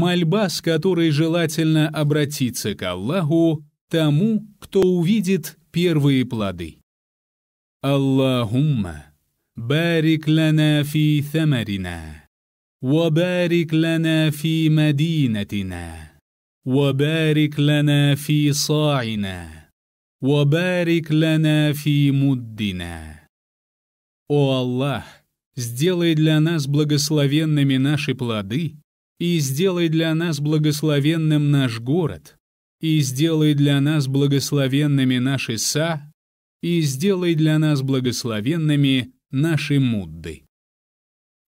мольба, с которой желательно обратиться к Аллаху, тому, кто увидит первые плоды. Аллахумма, барик лана фи самарина, وبارك لنا في مدينتنا وبارك لنا في صاعنا وبارك لنا фи مدنا О Аллах, сделай для нас благословенными наши плоды и сделай для нас благословенным наш город, и сделай для нас благословенными наши са, и сделай для нас благословенными наши мудды.